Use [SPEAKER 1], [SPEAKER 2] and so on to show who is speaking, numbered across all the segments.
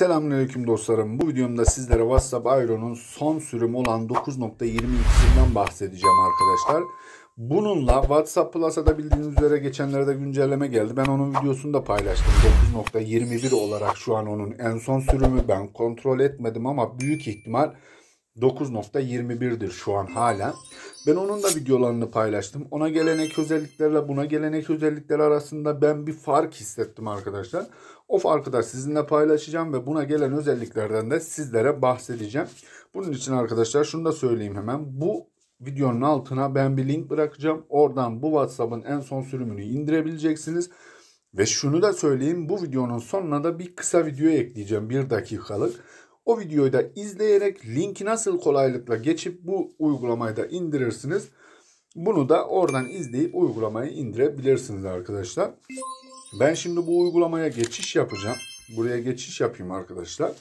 [SPEAKER 1] Selamünaleyküm dostlarım. Bu videomda sizlere WhatsApp Iron'un son sürüm olan 9.22'sinden bahsedeceğim arkadaşlar. Bununla WhatsApp Plus'a da bildiğiniz üzere geçenlerde güncelleme geldi. Ben onun videosunu da paylaştım. 9.21 olarak şu an onun en son sürümü. Ben kontrol etmedim ama büyük ihtimal 9.21'dir şu an hala. Ben onun da videolarını paylaştım. Ona gelenek özelliklerle buna gelenek özellikler arasında ben bir fark hissettim arkadaşlar. O farkı da sizinle paylaşacağım ve buna gelen özelliklerden de sizlere bahsedeceğim. Bunun için arkadaşlar şunu da söyleyeyim hemen. Bu videonun altına ben bir link bırakacağım. Oradan bu WhatsApp'ın en son sürümünü indirebileceksiniz. Ve şunu da söyleyeyim bu videonun sonuna da bir kısa video ekleyeceğim bir dakikalık. O videoyu da izleyerek linki nasıl kolaylıkla geçip bu uygulamayı da indirirsiniz. Bunu da oradan izleyip uygulamayı indirebilirsiniz arkadaşlar. Ben şimdi bu uygulamaya geçiş yapacağım. Buraya geçiş yapayım arkadaşlar.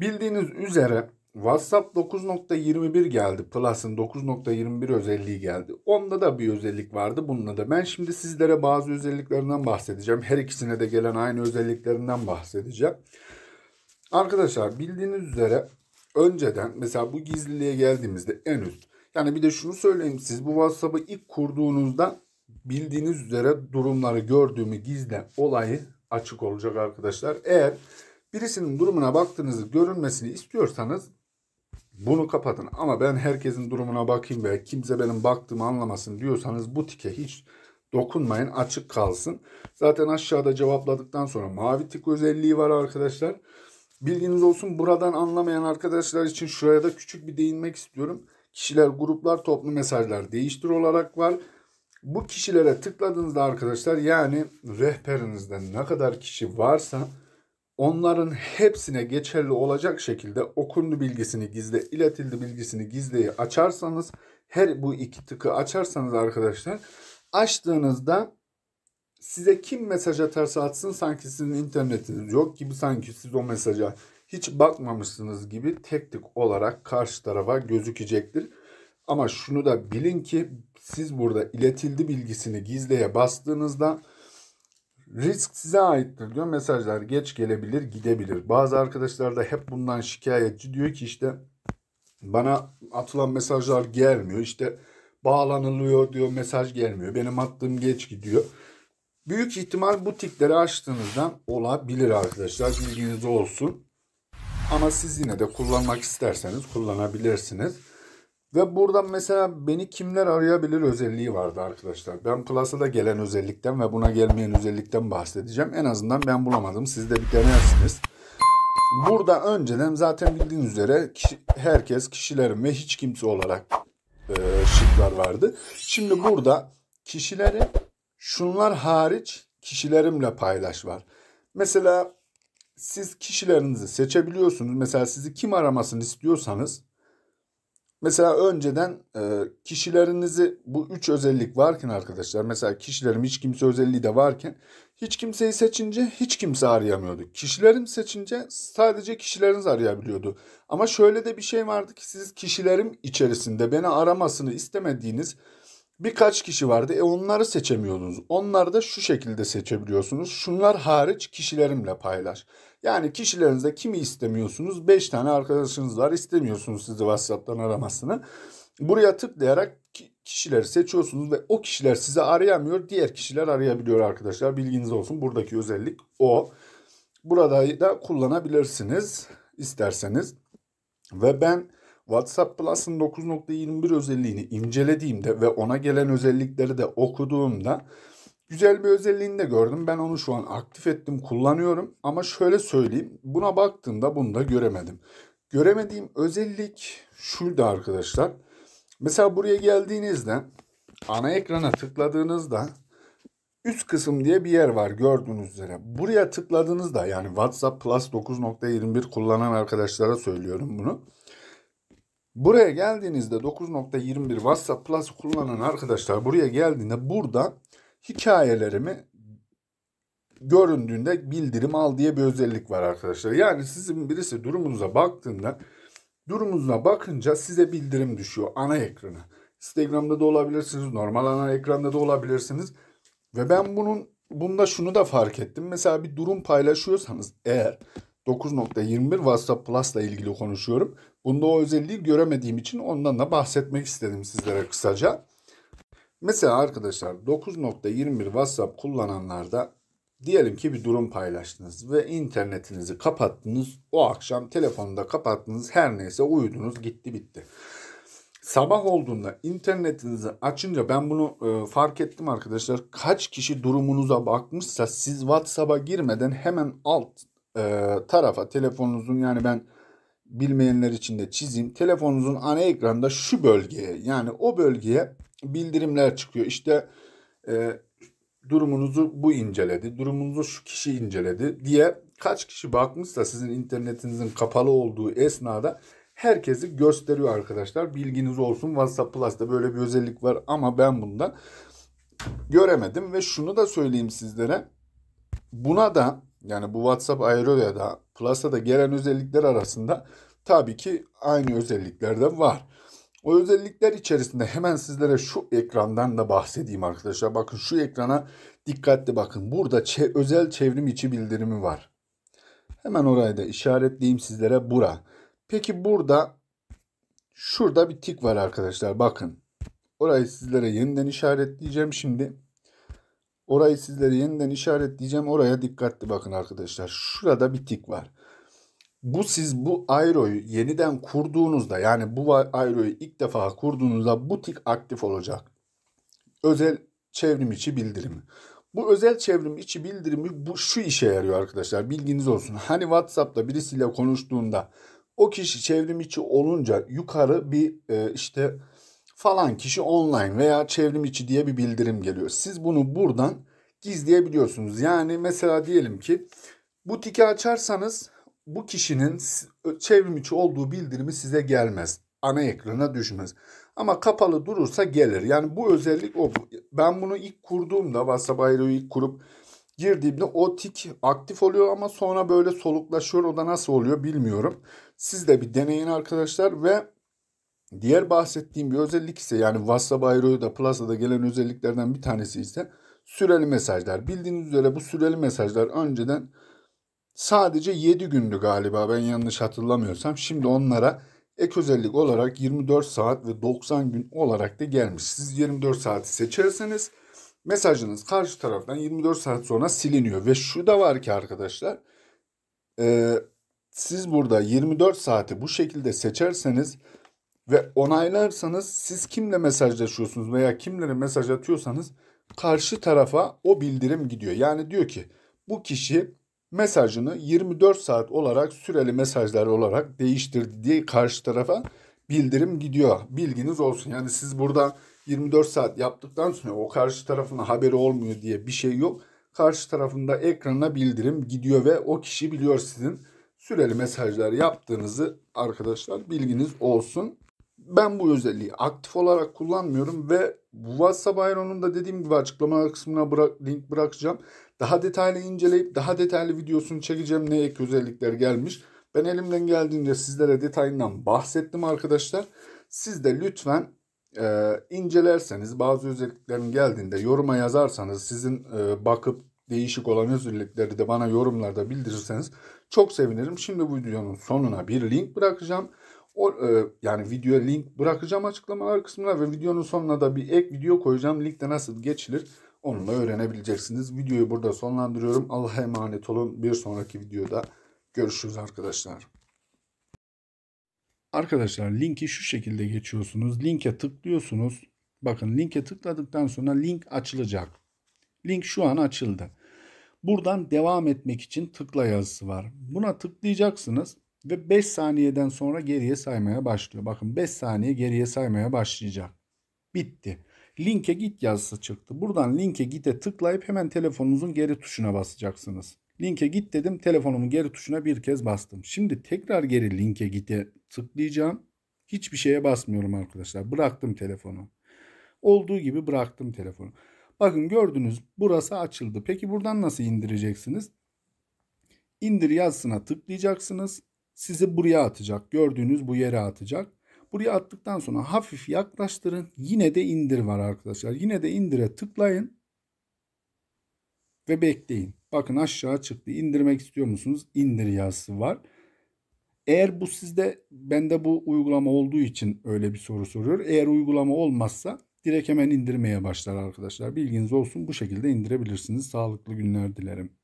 [SPEAKER 1] Bildiğiniz üzere WhatsApp 9.21 geldi. Plus'ın 9.21 özelliği geldi. Onda da bir özellik vardı. Bununla da ben şimdi sizlere bazı özelliklerinden bahsedeceğim. Her ikisine de gelen aynı özelliklerinden bahsedeceğim. Arkadaşlar bildiğiniz üzere önceden mesela bu gizliliğe geldiğimizde en üst. Yani bir de şunu söyleyeyim siz bu WhatsApp'ı ilk kurduğunuzda bildiğiniz üzere durumları gördüğümü gizlen olayı açık olacak arkadaşlar. Eğer birisinin durumuna baktığınızı görünmesini istiyorsanız bunu kapatın. Ama ben herkesin durumuna bakayım ve kimse benim baktığımı anlamasın diyorsanız bu tike hiç dokunmayın açık kalsın. Zaten aşağıda cevapladıktan sonra mavi tik özelliği var arkadaşlar. Bilginiz olsun buradan anlamayan arkadaşlar için şuraya da küçük bir değinmek istiyorum. Kişiler, gruplar, toplu mesajlar değiştir olarak var. Bu kişilere tıkladığınızda arkadaşlar yani rehberinizde ne kadar kişi varsa onların hepsine geçerli olacak şekilde okundu bilgisini gizle, iletildi bilgisini gizleyi açarsanız her bu iki tıkı açarsanız arkadaşlar açtığınızda size kim mesaj atarsa atsın sanki sizin internetiniz yok gibi sanki siz o mesaja hiç bakmamışsınız gibi tek tık olarak karşı tarafa gözükecektir. Ama şunu da bilin ki siz burada iletildi bilgisini gizleye bastığınızda risk size aittir diyor. Mesajlar geç gelebilir, gidebilir. Bazı arkadaşlar da hep bundan şikayetçi diyor ki işte bana atılan mesajlar gelmiyor. İşte bağlanılıyor diyor mesaj gelmiyor. Benim attığım geç gidiyor. Büyük ihtimal bu tikleri açtığınızdan olabilir arkadaşlar. Bilginiz olsun. Ama siz yine de kullanmak isterseniz kullanabilirsiniz. Ve buradan mesela beni kimler arayabilir özelliği vardı arkadaşlar. Ben Plus'a da gelen özellikten ve buna gelmeyen özellikten bahsedeceğim. En azından ben bulamadım. Siz de bir denersiniz. Burada önceden zaten bildiğiniz üzere kişi, herkes kişilerin ve hiç kimse olarak e, şıklar vardı. Şimdi burada kişileri şunlar hariç kişilerimle paylaş var. Mesela siz kişilerinizi seçebiliyorsunuz. Mesela sizi kim aramasını istiyorsanız Mesela önceden e, kişilerinizi bu üç özellik varken arkadaşlar mesela kişilerim hiç kimse özelliği de varken hiç kimseyi seçince hiç kimse arayamıyordu. Kişilerim seçince sadece kişileriniz arayabiliyordu. Ama şöyle de bir şey vardı ki siz kişilerim içerisinde beni aramasını istemediğiniz birkaç kişi vardı. E onları seçemiyordunuz. Onları da şu şekilde seçebiliyorsunuz. Şunlar hariç kişilerimle paylaş. Yani kişilerinizde kimi istemiyorsunuz? 5 tane arkadaşınız var. istemiyorsunuz sizi WhatsApp'tan aramasını. Buraya tıklayarak kişileri seçiyorsunuz ve o kişiler sizi arayamıyor. Diğer kişiler arayabiliyor arkadaşlar. Bilginiz olsun. Buradaki özellik o. Burada da kullanabilirsiniz isterseniz. Ve ben WhatsApp Plus'ın 9.21 özelliğini incelediğimde ve ona gelen özellikleri de okuduğumda güzel bir özelliğini de gördüm. Ben onu şu an aktif ettim, kullanıyorum ama şöyle söyleyeyim. Buna baktığımda bunu da göremedim. Göremediğim özellik şuydu arkadaşlar. Mesela buraya geldiğinizde ana ekrana tıkladığınızda üst kısım diye bir yer var gördüğünüz üzere. Buraya tıkladığınızda yani WhatsApp Plus 9.21 kullanan arkadaşlara söylüyorum bunu. Buraya geldiğinizde 9.21 WhatsApp Plus kullanan arkadaşlar buraya geldiğinde burada hikayelerimi göründüğünde bildirim al diye bir özellik var arkadaşlar. Yani sizin birisi durumunuza baktığında durumunuza bakınca size bildirim düşüyor ana ekrana. Instagram'da da olabilirsiniz, normal ana ekranda da olabilirsiniz. Ve ben bunun bunda şunu da fark ettim. Mesela bir durum paylaşıyorsanız eğer 9.21 WhatsApp Plus'la ilgili konuşuyorum. Bunda o özelliği göremediğim için ondan da bahsetmek istedim sizlere kısaca. Mesela arkadaşlar 9.21 WhatsApp kullananlarda diyelim ki bir durum paylaştınız ve internetinizi kapattınız. O akşam telefonda kapattınız her neyse uyudunuz gitti bitti. Sabah olduğunda internetinizi açınca ben bunu e, fark ettim arkadaşlar. Kaç kişi durumunuza bakmışsa siz WhatsApp'a girmeden hemen alt e, tarafa telefonunuzun yani ben bilmeyenler için de çizeyim. Telefonunuzun ana ekranda şu bölgeye yani o bölgeye bildirimler çıkıyor. İşte e, durumunuzu bu inceledi, durumunuzu şu kişi inceledi diye kaç kişi bakmışsa sizin internetinizin kapalı olduğu esnada herkesi gösteriyor arkadaşlar. Bilginiz olsun WhatsApp Plus'ta böyle bir özellik var ama ben bundan göremedim ve şunu da söyleyeyim sizlere. Buna da yani bu WhatsApp Aero'ya da Plus'a da gelen özellikler arasında tabii ki aynı özellikler de var. O özellikler içerisinde hemen sizlere şu ekrandan da bahsedeyim arkadaşlar. Bakın şu ekrana dikkatli bakın. Burada çe özel çevrim içi bildirimi var. Hemen orayı da işaretleyeyim sizlere bura. Peki burada şurada bir tik var arkadaşlar bakın. Orayı sizlere yeniden işaretleyeceğim şimdi. Orayı sizlere yeniden işaretleyeceğim. Oraya dikkatli bakın arkadaşlar. Şurada bir tik var. Bu siz bu aeroyu yeniden kurduğunuzda yani bu aeroyu ilk defa kurduğunuzda bu tik aktif olacak. Özel çevrim içi bildirimi. Bu özel çevrim içi bildirimi bu şu işe yarıyor arkadaşlar. Bilginiz olsun. Hani WhatsApp'ta birisiyle konuştuğunda o kişi çevrim içi olunca yukarı bir e, işte falan kişi online veya çevrim içi diye bir bildirim geliyor. Siz bunu buradan gizleyebiliyorsunuz. Yani mesela diyelim ki butiki açarsanız bu kişinin çevrim içi olduğu bildirimi size gelmez. Ana ekrana düşmez. Ama kapalı durursa gelir. Yani bu özellik o. Ben bunu ilk kurduğumda WhatsApp Aero'yu ilk kurup girdiğimde o tik aktif oluyor ama sonra böyle soluklaşıyor. O da nasıl oluyor bilmiyorum. Siz de bir deneyin arkadaşlar ve Diğer bahsettiğim bir özellik ise yani WhatsApp Aero'da Plaza'da gelen özelliklerden bir tanesi ise süreli mesajlar. Bildiğiniz üzere bu süreli mesajlar önceden sadece 7 gündü galiba ben yanlış hatırlamıyorsam. Şimdi onlara ek özellik olarak 24 saat ve 90 gün olarak da gelmiş. Siz 24 saati seçerseniz mesajınız karşı taraftan 24 saat sonra siliniyor. Ve şu da var ki arkadaşlar e, siz burada 24 saati bu şekilde seçerseniz ve onaylarsanız siz kimle mesajlaşıyorsunuz veya kimlere mesaj atıyorsanız karşı tarafa o bildirim gidiyor. Yani diyor ki bu kişi mesajını 24 saat olarak süreli mesajlar olarak değiştirdi diye karşı tarafa bildirim gidiyor. Bilginiz olsun. Yani siz burada 24 saat yaptıktan sonra o karşı tarafına haberi olmuyor diye bir şey yok. Karşı tarafında ekrana bildirim gidiyor ve o kişi biliyor sizin süreli mesajlar yaptığınızı arkadaşlar bilginiz olsun ben bu özelliği aktif olarak kullanmıyorum ve WhatsApp Iron'un da dediğim gibi açıklama kısmına bırak, link bırakacağım. Daha detaylı inceleyip daha detaylı videosunu çekeceğim ne ek özellikler gelmiş. Ben elimden geldiğince sizlere detayından bahsettim arkadaşlar. Siz de lütfen e, incelerseniz bazı özelliklerin geldiğinde yoruma yazarsanız sizin e, bakıp değişik olan özellikleri de bana yorumlarda bildirirseniz çok sevinirim. Şimdi bu videonun sonuna bir link bırakacağım. O, e, yani video link bırakacağım açıklamalar kısmına ve videonun sonuna da bir ek video koyacağım. Linkte nasıl geçilir onunla öğrenebileceksiniz. Videoyu burada sonlandırıyorum. Allah'a emanet olun. Bir sonraki videoda görüşürüz arkadaşlar. Arkadaşlar linki şu şekilde geçiyorsunuz. Linke tıklıyorsunuz. Bakın linke tıkladıktan sonra link açılacak. Link şu an açıldı. Buradan devam etmek için tıkla yazısı var. Buna tıklayacaksınız. Ve 5 saniyeden sonra geriye saymaya başlıyor. Bakın 5 saniye geriye saymaya başlayacak. Bitti. Linke git yazısı çıktı. Buradan linke git'e tıklayıp hemen telefonunuzun geri tuşuna basacaksınız. Linke git dedim. Telefonumun geri tuşuna bir kez bastım. Şimdi tekrar geri linke git'e tıklayacağım. Hiçbir şeye basmıyorum arkadaşlar. Bıraktım telefonu. Olduğu gibi bıraktım telefonu. Bakın gördünüz burası açıldı. Peki buradan nasıl indireceksiniz? İndir yazısına tıklayacaksınız sizi buraya atacak. Gördüğünüz bu yere atacak. Buraya attıktan sonra hafif yaklaştırın. Yine de indir var arkadaşlar. Yine de indire tıklayın. Ve bekleyin. Bakın aşağı çıktı. İndirmek istiyor musunuz? İndir yazısı var. Eğer bu sizde bende bu uygulama olduğu için öyle bir soru soruyor. Eğer uygulama olmazsa direkt hemen indirmeye başlar arkadaşlar. Bilginiz olsun bu şekilde indirebilirsiniz. Sağlıklı günler dilerim.